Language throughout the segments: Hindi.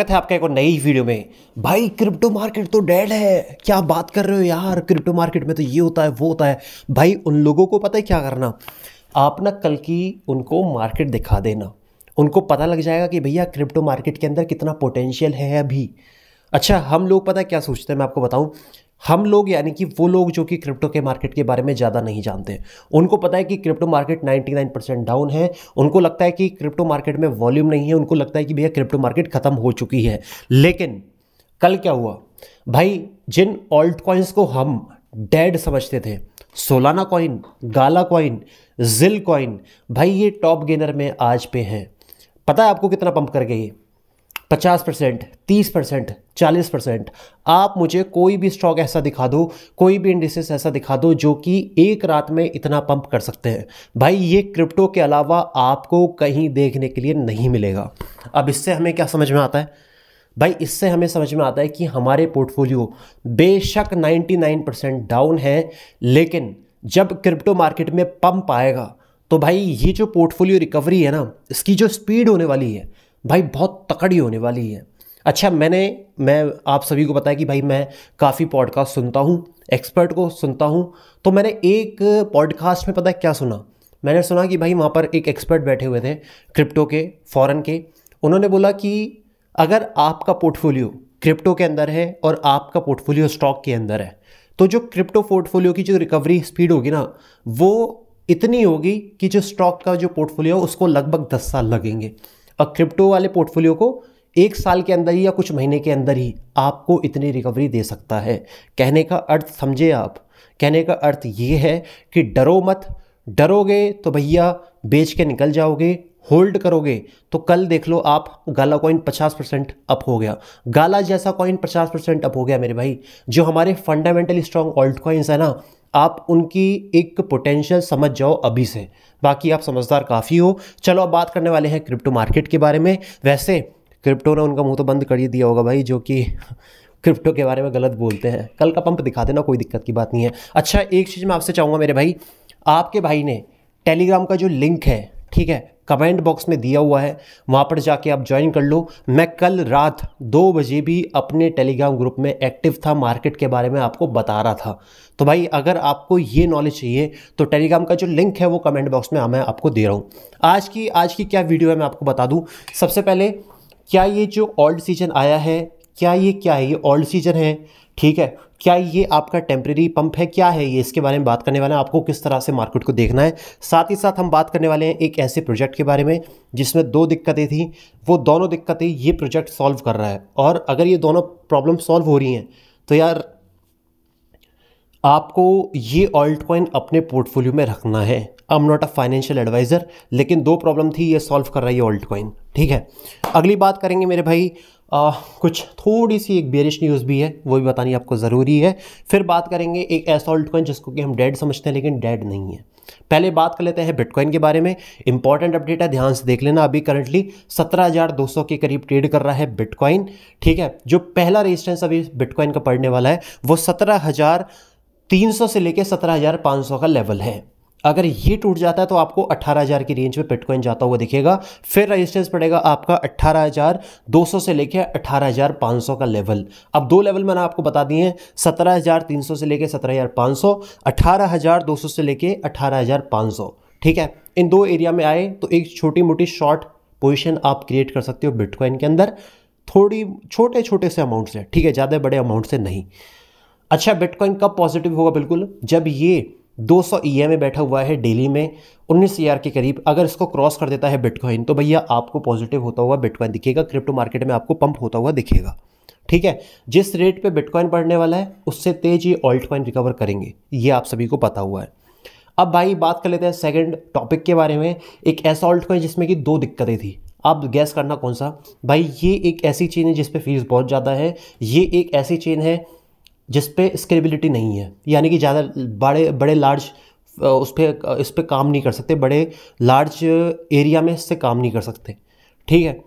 स्वागत है आपका एक और नई वीडियो में भाई क्रिप्टो मार्केट तो डेड है क्या बात कर रहे हो यार क्रिप्टो मार्केट में तो ये होता है वो होता है भाई उन लोगों को पता है क्या करना आप ना कल की उनको मार्केट दिखा देना उनको पता लग जाएगा कि भैया क्रिप्टो मार्केट के अंदर कितना पोटेंशियल है अभी अच्छा हम लोग पता है क्या सोचते हैं मैं आपको बताऊं हम लोग यानी कि वो लोग जो कि क्रिप्टो के मार्केट के बारे में ज़्यादा नहीं जानते उनको पता है कि क्रिप्टो मार्केट 99 परसेंट डाउन है उनको लगता है कि क्रिप्टो मार्केट में वॉल्यूम नहीं है उनको लगता है कि भैया क्रिप्टो मार्केट ख़त्म हो चुकी है लेकिन कल क्या हुआ भाई जिन ऑल्ट कॉइन्स को हम डेड समझते थे Solana coin Gala coin ZIL coin भाई ये टॉप गेनर में आज पे हैं पता है आपको कितना पंप कर गई पचास परसेंट तीस परसेंट चालीस परसेंट आप मुझे कोई भी स्टॉक ऐसा दिखा दो कोई भी इंडिसेस ऐसा दिखा दो जो कि एक रात में इतना पंप कर सकते हैं भाई ये क्रिप्टो के अलावा आपको कहीं देखने के लिए नहीं मिलेगा अब इससे हमें क्या समझ में आता है भाई इससे हमें समझ में आता है कि हमारे पोर्टफोलियो बेशक 99 परसेंट डाउन है लेकिन जब क्रिप्टो मार्केट में पंप आएगा तो भाई ये जो पोर्टफोलियो रिकवरी है ना इसकी जो स्पीड होने वाली है भाई बहुत तकड़ी होने वाली है अच्छा मैंने मैं आप सभी को बताया कि भाई मैं काफ़ी पॉडकास्ट सुनता हूँ एक्सपर्ट को सुनता हूँ तो मैंने एक पॉडकास्ट में पता है क्या सुना मैंने सुना कि भाई वहाँ पर एक एक्सपर्ट बैठे हुए थे क्रिप्टो के फॉरेन के उन्होंने बोला कि अगर आपका पोर्टफोलियो क्रिप्टो के अंदर है और आपका पोर्टफोलियो स्टॉक के अंदर है तो जो क्रिप्टो पोर्टफोलियो की जो रिकवरी स्पीड होगी ना वो इतनी होगी कि जो स्टॉक का जो पोर्टफोलियो उसको लगभग दस साल लगेंगे क्रिप्टो वाले पोर्टफोलियो को एक साल के अंदर ही या कुछ महीने के अंदर ही आपको इतनी रिकवरी दे सकता है कहने का अर्थ समझे आप कहने का अर्थ ये है कि डरो मत डरोगे तो भैया बेच के निकल जाओगे होल्ड करोगे तो कल देख लो आप गाला कॉइन 50 परसेंट अप हो गया गाला जैसा कॉइन 50 परसेंट अप हो गया मेरे भाई जो हमारे फंडामेंटली स्ट्रॉन्ग ऑल्ट कॉइन्स है ना आप उनकी एक पोटेंशियल समझ जाओ अभी से बाकी आप समझदार काफ़ी हो चलो अब बात करने वाले हैं क्रिप्टो मार्केट के बारे में वैसे क्रिप्टो ने उनका मुंह तो बंद कर ही दिया होगा भाई जो कि क्रिप्टो के बारे में गलत बोलते हैं कल का पंप दिखा देना कोई दिक्कत की बात नहीं है अच्छा एक चीज़ मैं आपसे चाहूँगा मेरे भाई आपके भाई ने टेलीग्राम का जो लिंक है ठीक है कमेंट बॉक्स में दिया हुआ है वहाँ पर जाके आप ज्वाइन कर लो मैं कल रात दो बजे भी अपने टेलीग्राम ग्रुप में एक्टिव था मार्केट के बारे में आपको बता रहा था तो भाई अगर आपको ये नॉलेज चाहिए तो टेलीग्राम का जो लिंक है वो कमेंट बॉक्स में मैं आपको दे रहा हूँ आज की आज की क्या वीडियो है मैं आपको बता दूँ सबसे पहले क्या ये जो ओल्ड सीजन आया है क्या ये क्या है ये ओल्ड सीजन है ठीक है क्या ये आपका टेम्प्रेरी पंप है क्या है ये इसके बारे में बात करने वाले हैं आपको किस तरह से मार्केट को देखना है साथ ही साथ हम बात करने वाले हैं एक ऐसे प्रोजेक्ट के बारे में जिसमें दो दिक्कतें थी वो दोनों दिक्कतें ये प्रोजेक्ट सॉल्व कर रहा है और अगर ये दोनों प्रॉब्लम सॉल्व हो रही हैं तो यार आपको ये ऑल्ट कॉइन अपने पोर्टफोलियो में रखना है I am not a financial advisor लेकिन दो प्रॉब्लम थी ये सॉल्व कर रहा है ये ऑल्ट कॉइन ठीक है अगली बात करेंगे मेरे भाई आ, कुछ थोड़ी सी एक बेरिश न्यूज़ भी है वो भी बतानी आपको ज़रूरी है फिर बात करेंगे एक ऐसा ऑल्ट जिसको कि हम डेड समझते हैं लेकिन डेड नहीं है पहले बात कर लेते हैं बिटकॉइन के बारे में इंपॉर्टेंट अपडेट है ध्यान से देख लेना अभी करंटली 17,200 के करीब ट्रेड कर रहा है बिटकॉइन ठीक है जो पहला रेजिस्टेंस अभी बिटकॉइन का पड़ने वाला है वो सत्रह 300 से लेकर 17,500 का लेवल है अगर ये टूट जाता है तो आपको 18,000 की रेंज में बिटकॉइन जाता हुआ दिखेगा फिर रेजिस्टेंस पड़ेगा आपका 18,200 से लेकर 18,500 का लेवल अब दो लेवल मैंने आपको बता दिए हैं 17,300 से लेकर 17,500 18,200 से लेकर 18,500 ठीक है इन दो एरिया में आए तो एक छोटी मोटी शॉर्ट पोजिशन आप क्रिएट कर सकते हो बिटकॉइन के अंदर थोड़ी छोटे छोटे से अमाउंट से ठीक है ज़्यादा बड़े अमाउंट से नहीं अच्छा बिटकॉइन कब पॉजिटिव होगा बिल्कुल जब ये 200 में e बैठा हुआ है डेली में उन्नीस ईआर e के करीब अगर इसको क्रॉस कर देता है बिटकॉइन तो भैया आपको पॉजिटिव होता हुआ बिटकॉइन दिखेगा क्रिप्टो मार्केट में आपको पंप होता हुआ दिखेगा ठीक है जिस रेट पे बिटकॉइन बढ़ने वाला है उससे तेज ये ऑल्ट कॉइन रिकवर करेंगे ये आप सभी को पता हुआ है अब भाई बात कर लेते हैं सेकंड टॉपिक के बारे में एक ऐसा ऑल्ट कॉइन जिसमें कि दो दिक्कतें थी आप गैस करना कौन सा भाई ये एक ऐसी चेन है जिसपे फीस बहुत ज़्यादा है ये एक ऐसी चेन है जिस पे स्केलेबिलिटी नहीं है यानी कि ज़्यादा बड़े बड़े लार्ज उस पर इस पर काम नहीं कर सकते बड़े लार्ज एरिया में इससे काम नहीं कर सकते ठीक है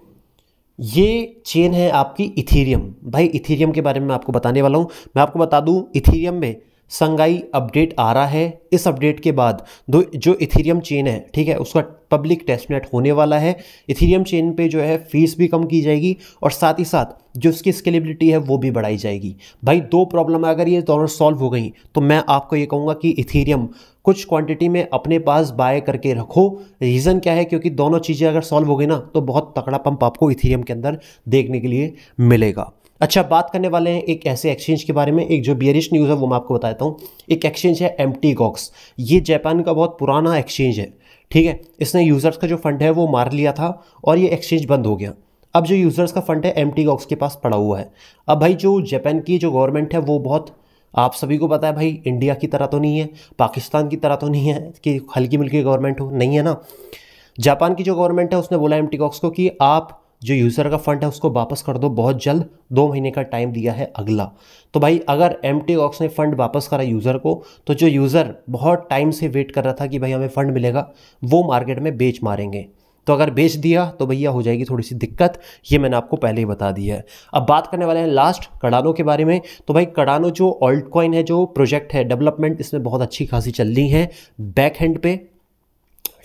ये चेन है आपकी इथीरियम भाई इथीरियम के बारे में मैं आपको बताने वाला हूँ मैं आपको बता दूँ इथीरियम में संगाई अपडेट आ रहा है इस अपडेट के बाद दो जो इथेरियम चेन है ठीक है उसका पब्लिक टेस्टनेट होने वाला है इथेरियम चेन पे जो है फीस भी कम की जाएगी और साथ ही साथ जो उसकी स्केलेबिलिटी है वो भी बढ़ाई जाएगी भाई दो प्रॉब्लम अगर ये दोनों सॉल्व हो गई तो मैं आपको ये कहूँगा कि इथेरियम कुछ क्वांटिटी में अपने पास बाय करके रखो रीज़न क्या है क्योंकि दोनों चीज़ें अगर सॉल्व हो गई ना तो बहुत तकड़ा पंप आपको इथेरियम के अंदर देखने के लिए मिलेगा अच्छा बात करने वाले हैं एक ऐसे एक्सचेंज के बारे में एक जो बियरिश न्यूज़ है वो मैं आपको बता देता हूँ एक एक्सचेंज है एम टी गॉक्स ये जापान का बहुत पुराना एक्सचेंज है ठीक है इसने यूज़र्स का जो फंड है वो मार लिया था और ये एक्सचेंज बंद हो गया अब जो यूज़र्स का फंड है एम टी गॉक्स के पास पड़ा हुआ है अब भाई जो जापान की जो गवर्नमेंट है वो बहुत आप सभी को पता है भाई इंडिया की तरह तो नहीं है पाकिस्तान की तरह तो नहीं है कि हल्की मिल्की गवर्नमेंट हो नहीं है ना जापान की जो गवर्नमेंट है उसने बोला एम टी गॉक्स को कि आप जो यूज़र का फंड है उसको वापस कर दो बहुत जल्द दो महीने का टाइम दिया है अगला तो भाई अगर एम टी ऑक्स ने फंड वापस करा यूज़र को तो जो यूज़र बहुत टाइम से वेट कर रहा था कि भाई हमें फ़ंड मिलेगा वो मार्केट में बेच मारेंगे तो अगर बेच दिया तो भैया हो जाएगी थोड़ी सी दिक्कत ये मैंने आपको पहले ही बता दी है अब बात करने वाले हैं लास्ट कड़ानो के बारे में तो भाई कड़ानो जो ऑल्ट कॉइन है जो प्रोजेक्ट है डेवलपमेंट इसमें बहुत अच्छी खासी चल रही है बैक हैंड पे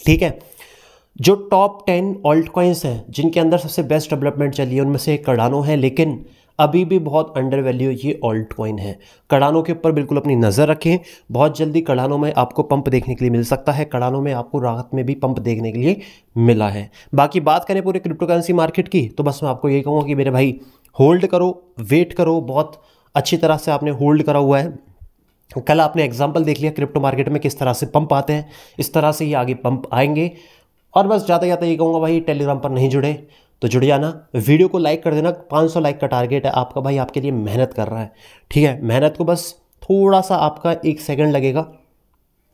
ठीक है जो टॉप टेन ऑल्ट कॉइंस हैं जिनके अंदर सबसे बेस्ट डेवलपमेंट चली है उनमें से एक कडानो है लेकिन अभी भी बहुत अंडर वैल्यू ये ऑल्ट कॉइन है कड़ानो के ऊपर बिल्कुल अपनी नज़र रखें बहुत जल्दी कड़ानों में आपको पंप देखने के लिए मिल सकता है कड़ानों में आपको राहत में भी पंप देखने के लिए मिला है बाकी बात करें पूरे क्रिप्टो करेंसी मार्केट की तो बस मैं आपको ये कहूँगा कि मेरे भाई होल्ड करो वेट करो बहुत अच्छी तरह से आपने होल्ड करा हुआ है कल आपने एग्जाम्पल देख लिया क्रिप्टो मार्केट में किस तरह से पंप आते हैं इस तरह से ही आगे पंप आएंगे और बस ज़्यादा ज़्यादा ये कहूँगा भाई टेलीग्राम पर नहीं जुड़े तो जुड़ जाना वीडियो को लाइक कर देना 500 लाइक का टारगेट है आपका भाई आपके लिए मेहनत कर रहा है ठीक है मेहनत को बस थोड़ा सा आपका एक सेकंड लगेगा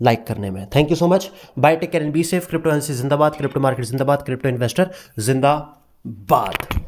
लाइक करने में thank you so much bye take care be safe crypto एनसी जिंदाबाद क्रिप्टो मार्केट जिंदाबाद क्रिप्टो इन्वेस्टर जिंदाबाद